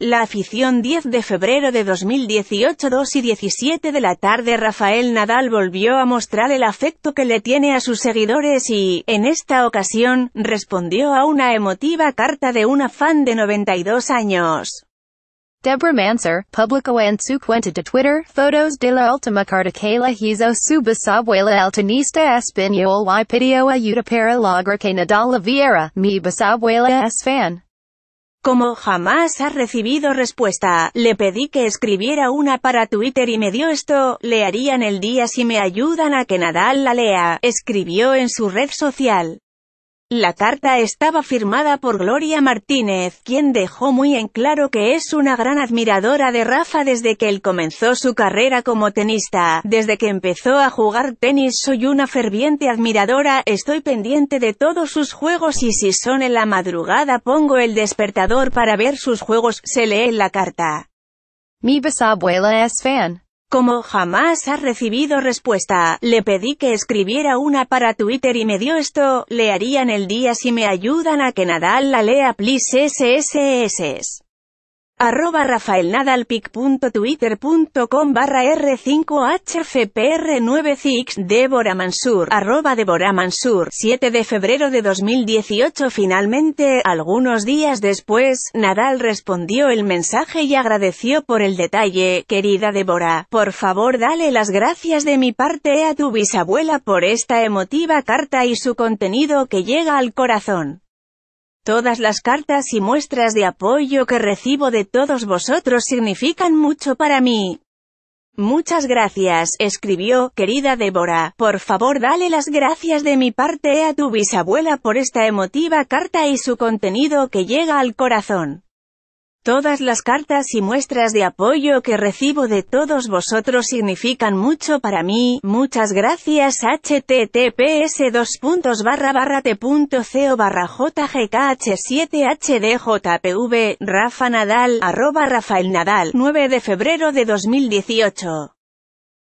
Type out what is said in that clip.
La afición 10 de febrero de 2018 2 y 17 de la tarde Rafael Nadal volvió a mostrar el afecto que le tiene a sus seguidores y, en esta ocasión, respondió a una emotiva carta de una fan de 92 años. Deborah Manser, publicó en su cuenta de Twitter, fotos de la última carta que la hizo su bisabuela al tenista español y pidió ayuda para lograr que Nadal la viera, mi bisabuela es fan. Como jamás ha recibido respuesta, le pedí que escribiera una para Twitter y me dio esto, le harían el día si me ayudan a que Nadal la lea, escribió en su red social. La carta estaba firmada por Gloria Martínez, quien dejó muy en claro que es una gran admiradora de Rafa desde que él comenzó su carrera como tenista. Desde que empezó a jugar tenis soy una ferviente admiradora, estoy pendiente de todos sus juegos y si son en la madrugada pongo el despertador para ver sus juegos, se lee en la carta. Mi bisabuela es fan. Como jamás ha recibido respuesta, le pedí que escribiera una para Twitter y me dio esto, le harían el día si me ayudan a que Nadal la lea please sss arroba rafaelnadalpic.twitter.com barra r 5 hfpr 9 cix Débora Mansur, arroba Débora Mansur, 7 de febrero de 2018 Finalmente, algunos días después, Nadal respondió el mensaje y agradeció por el detalle, querida Débora, por favor dale las gracias de mi parte a tu bisabuela por esta emotiva carta y su contenido que llega al corazón. Todas las cartas y muestras de apoyo que recibo de todos vosotros significan mucho para mí. Muchas gracias, escribió, querida Débora, por favor dale las gracias de mi parte a tu bisabuela por esta emotiva carta y su contenido que llega al corazón. Todas las cartas y muestras de apoyo que recibo de todos vosotros significan mucho para mí, muchas gracias https 2 tco jgkh 7 hdjpv Rafa Nadal, arroba Rafael Nadal, 9 de febrero de 2018